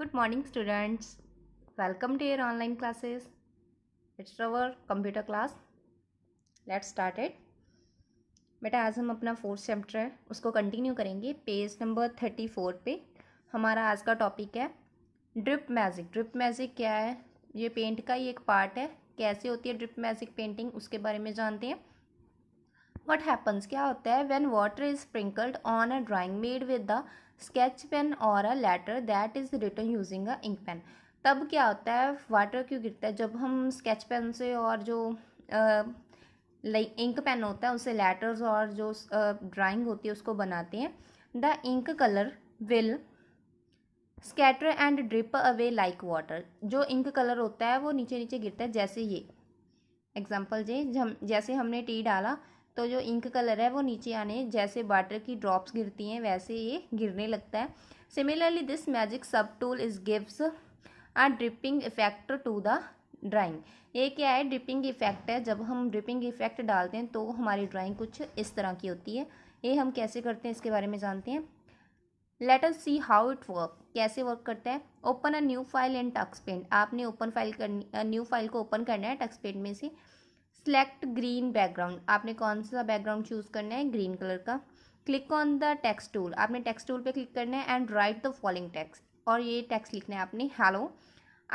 good morning students welcome to your online classes it's our computer class let's start it बेटा आज हम अपना fourth chapter है उसको कंटिन्यू करेंगे पेज नंबर थर्टी फोर पे हमारा आज का टॉपिक है ड्रिप मैजिक ड्रिप मैजिक क्या है ये पेंट का ही एक पार्ट है कैसे होती है ड्रिप मैजिक पेंटिंग उसके बारे में जानते हैं वट हैपन्स क्या होता है when water is sprinkled on a drawing made with the sketch pen और a letter that is written using a ink pen तब क्या होता है वाटर क्यों गिरता है जब हम स्केच पेन से और जो लाइक इंक पेन होता है उससे लेटर्स और जो ड्राइंग होती है उसको बनाते हैं the ink colour will scatter and drip away like water जो इंक कलर होता है वो नीचे नीचे गिरता है जैसे ये एग्जाम्पल जे जैसे हमने टी डाला तो जो इंक कलर है वो नीचे आने जैसे वाटर की ड्रॉप्स गिरती हैं वैसे ये गिरने लगता है similarly this magic sub tool is gives a dripping effect to the drawing ये क्या है ड्रिपिंग इफेक्ट है जब हम ड्रिपिंग इफेक्ट डालते हैं तो हमारी ड्राइंग कुछ इस तरह की होती है ये हम कैसे करते हैं इसके बारे में जानते हैं let us see how it work कैसे वर्क करता है open a new file in Tux Paint आपने ओपन फाइल करनी न्यू फाइल को ओपन करना है टक्स पेंट में से सेलेक्ट ग्रीन बैकग्राउंड आपने कौन सा बैकग्राउंड चूज़ करना है ग्रीन कलर का click on the text tool आपने टेक्स्ट टूल पे क्लिक करना है and write the following text और ये टेक्स्ट लिखना है आपने hello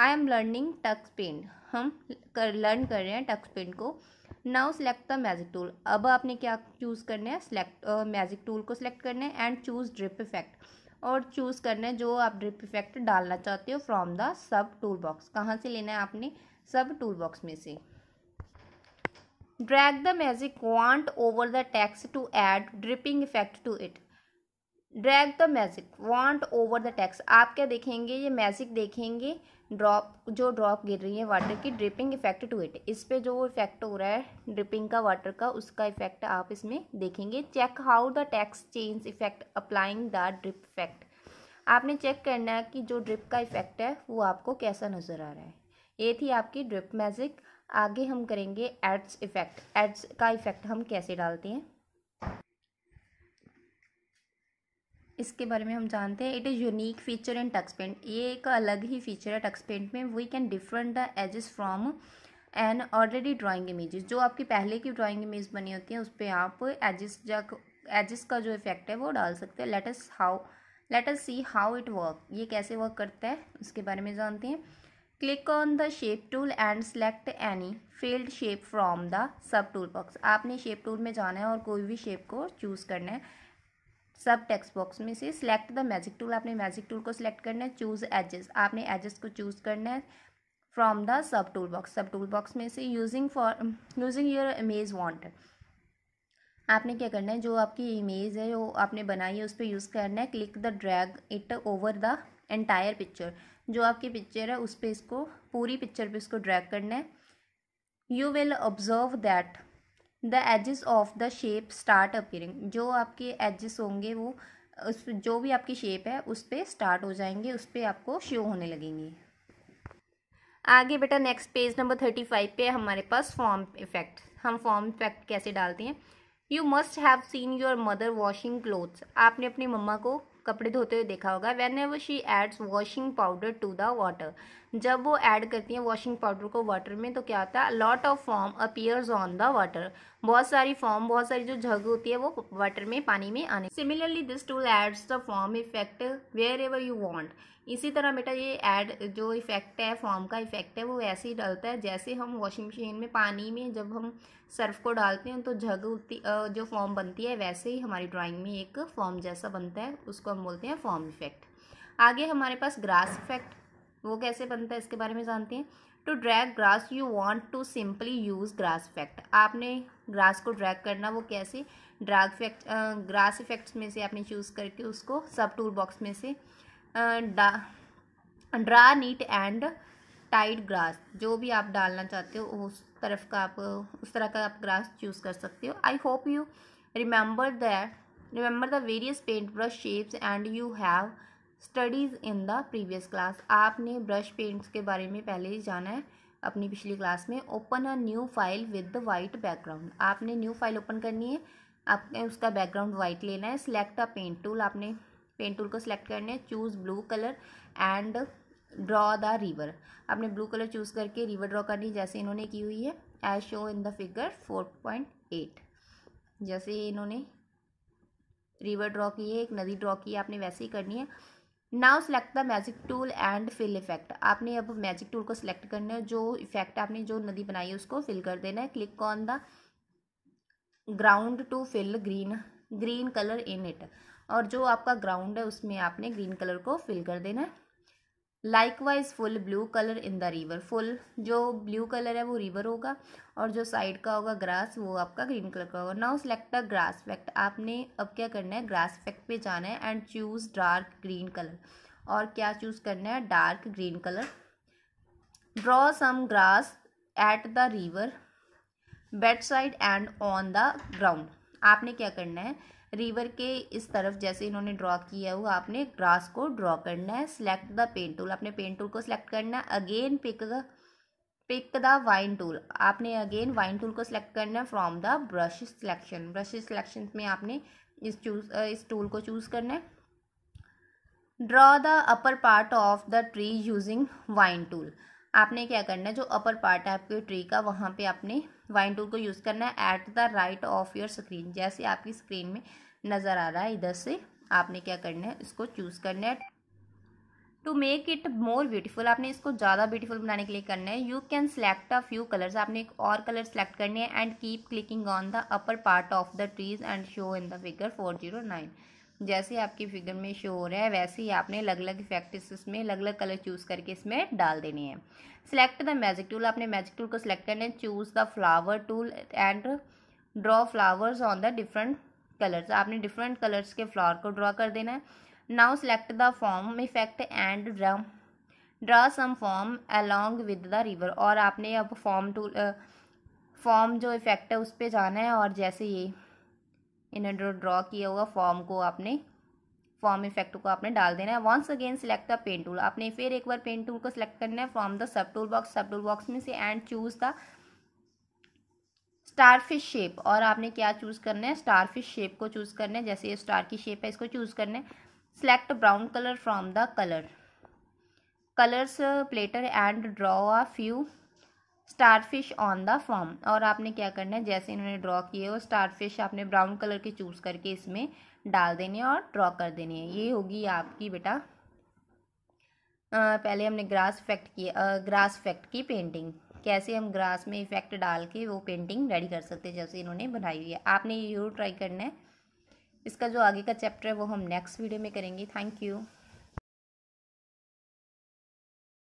I am learning Tux Paint हम कर लर्न कर रहे हैं टक्स पेंट को now select the magic tool अब आपने क्या चूज़ करना है सेलेक्ट मैजिक टूल को सिलेक्ट करना है एंड चूज़ ड्रिप इफेक्ट और चूज़ करना है जो आप ड्रिप इफेक्ट डालना चाहते हो from the sub tool toolbox कहाँ से लेना है आपने सब टूल बॉक्स में से drag the magic wand over the text to add dripping effect to it drag the magic wand over the text आप क्या देखेंगे ये मैजिक देखेंगे ड्रॉप जो ड्रॉप गिर रही है वाटर की ड्रिपिंग इफेक्ट टू इट इस पे जो इफेक्ट हो रहा है ड्रिपिंग का वाटर का उसका इफेक्ट आप इसमें देखेंगे check how the tax change effect applying the drip effect आपने चेक करना है कि जो ड्रिप का इफेक्ट है वो आपको कैसा नज़र आ रहा है ये थी आपकी ड्रिप मैजिक आगे हम करेंगे एड्स इफ़ेक्ट एड्स का इफ़ेक्ट हम कैसे डालते हैं इसके बारे में हम जानते हैं it is unique feature in Tux Paint ये एक अलग ही फीचर है टक्स पेंट में we can different the edges from an already drawing images जो आपकी पहले की ड्राइंग इमेज बनी होती है उस पर आप एजेस जा एजेस का जो इफ़ेक्ट है वो डाल सकते हैं let's how let's see how it work ये कैसे वर्क करता है उसके बारे में जानते हैं click on the shape tool and select any field shape from the sub tool box आपने शेप टूल में जाना है और कोई भी शेप को चूज़ करना है सब टेक्स्ट बॉक्स में से सेलेक्ट द मैजिक टूल आपने मैजिक टूल को सेलेक्ट करना है चूज़ एजेस आपने एजेस को चूज़ करना है from the sub tool box sub tool box में से using for using your image want आपने क्या करना है जो आपकी इमेज है वो आपने बनाई है उस पर यूज़ करना है click the drag it over the entire picture जो आपकी पिक्चर है उस पर इसको पूरी पिक्चर पे इसको ड्रैग करना है you will observe that the edges of the shape start appearing जो आपके एजेस होंगे वो उस जो भी आपकी शेप है उस पर स्टार्ट हो जाएंगे उस पर आपको शो होने लगेंगे आगे बेटा next page number thirty five पे हमारे पास फॉर्म इफेक्ट हम फॉर्म इफेक्ट कैसे डालते हैं you must have seen your mother washing clothes आपने अपनी मम्मा को कपड़े धोते हुए देखा होगा whenever she adds washing powder to the water जब वो ऐड करती हैं वॉशिंग पाउडर को वाटर में तो क्या होता है lot of form appears on the water बहुत सारी फॉर्म बहुत सारी जो झग होती है वो वाटर में पानी में आने similarly this tool adds the form effect wherever you want इसी तरह बेटा ये एड जो इफेक्ट है फॉर्म का इफेक्ट है वो ऐसे ही डालता है जैसे हम वॉशिंग मशीन में पानी में जब हम सर्फ को डालते हैं तो झग उठती जो फॉर्म बनती है वैसे ही हमारी ड्राइंग में एक फॉर्म जैसा बनता है उसको हम बोलते हैं फॉर्म इफेक्ट आगे हमारे पास ग्रास इफेक्ट वो कैसे बनता है इसके बारे में जानते हैं to drag grass you want to simply use grass effect आपने ग्रास को ड्रैग करना वो कैसे ड्रैग इफेक्ट ग्रास इफेक्ट्स में से आपने चूज़ करके उसको सब टूल बॉक्स में से draw neat and tight grass जो भी आप डालना चाहते हो उस तरफ का आप उस तरह का आप ग्रास चूज़ कर सकते हो I hope you remember that remember the various paint brush shapes and you have studies in the previous class आपने ब्रश पेंट्स के बारे में पहले ही जाना है अपनी पिछली क्लास में open a new file with the white background आपने न्यू फाइल ओपन करनी है आपने उसका बैकग्राउंड वाइट लेना है सिलेक्ट अ पेंट टूल आपने पेंट टूल को सिलेक्ट करना है choose blue colour and draw the river आपने ब्लू कलर चूज़ करके रिवर ड्रॉ करनी है जैसे इन्होंने की हुई है as show in the figure four point eight जैसे इन्होंने रिवर ड्रॉ की है एक नदी ड्रॉ की है आपने वैसे ही करनी है now select the magic tool and fill effect आपने अब मैजिक टूल को सिलेक्ट करना है जो इफेक्ट आपने जो नदी बनाई है उसको फिल कर देना है click on the ground to fill green green colour in it और जो आपका ग्राउंड है उसमें आपने ग्रीन कलर को फिल कर देना है likewise full blue colour in the river full जो ब्लू कलर है वो रिवर होगा और जो साइड का होगा ग्रास वो आपका ग्रीन कलर का होगा now select the grass fact आपने अब क्या करना है ग्रास फैक्ट पे जाना है and choose dark green colour और क्या चूज़ करना है dark green colour draw some grass at the river bed side and on the ground आपने क्या करना है रिवर के इस तरफ जैसे इन्होंने ड्रॉ किया हुआ आपने ग्रास को ड्रॉ करना है सिलेक्ट द पेन टूल आपने पेन टूल को सिलेक्ट करना है again pick pick the vine tool आपने अगेन वाइन टूल को सिलेक्ट करना है from the brush selection brush selection में आपने इस चूज इस टूल को चूज़ करना है draw the upper part of the tree using vine tool आपने क्या करना है जो अपर पार्ट है आपके ट्री का वहाँ पे आपने वाइन टूल को यूज़ करना है at the right of your screen जैसे आपकी स्क्रीन में नज़र आ रहा है इधर से आपने क्या करना है इसको चूज़ करना है to make it more beautiful आपने इसको ज़्यादा ब्यूटीफुल बनाने के लिए करना है you can select a few colours आपने एक और कलर सेलेक्ट करने है and keep clicking on the upper part of the trees and show in the figure four zero nine जैसे आपकी फिगर में शो हो रहा है वैसे ही आपने अलग अलग इफेक्ट इसमें अलग अलग कलर चूज़ करके इसमें डाल देने हैं सिलेक्ट द मैजिक टूल आपने मैजिक टूल को सिलेक्ट करना है choose the flower tool and draw flowers on the different colours आपने डिफरेंट कलर्स के फ्लावर को ड्रॉ कर देना है now select the form effect and draw some form along with the river और आपने अब फॉर्म टूल फॉर्म जो इफेक्ट है उस पर जाना है और जैसे ये इन्हें जो ड्रॉ किया हुआ फॉर्म को आपने फॉर्म इफेक्ट को आपने डाल देना है once again select the pen tool आपने फिर एक बार पेन टूल को सिलेक्ट करना है from the sub tool box sub tool box में से and choose the starfish shape और आपने क्या चूज़ करना है स्टार फिश शेप को चूज़ करना है जैसे ये स्टार की शेप है इसको चूज़ करना है select brown colour from the colour colours platter and draw a few starfish on the form और आपने क्या करना है जैसे इन्होंने ड्रॉ किए और स्टार फिश आपने ब्राउन कलर के चूज़ करके इसमें डाल देने और ड्रॉ कर देने हैं ये होगी आपकी बेटा पहले हमने ग्रास इफेक्ट किया ग्रास इफेक्ट की पेंटिंग कैसे हम ग्रास में इफेक्ट डाल के वो पेंटिंग रेडी कर सकते हैं जैसे इन्होंने बनाई हुई है आपने ये जरूर ट्राई करना है इसका जो आगे का चैप्टर है वो हम नेक्स्ट वीडियो में करेंगे थैंक यू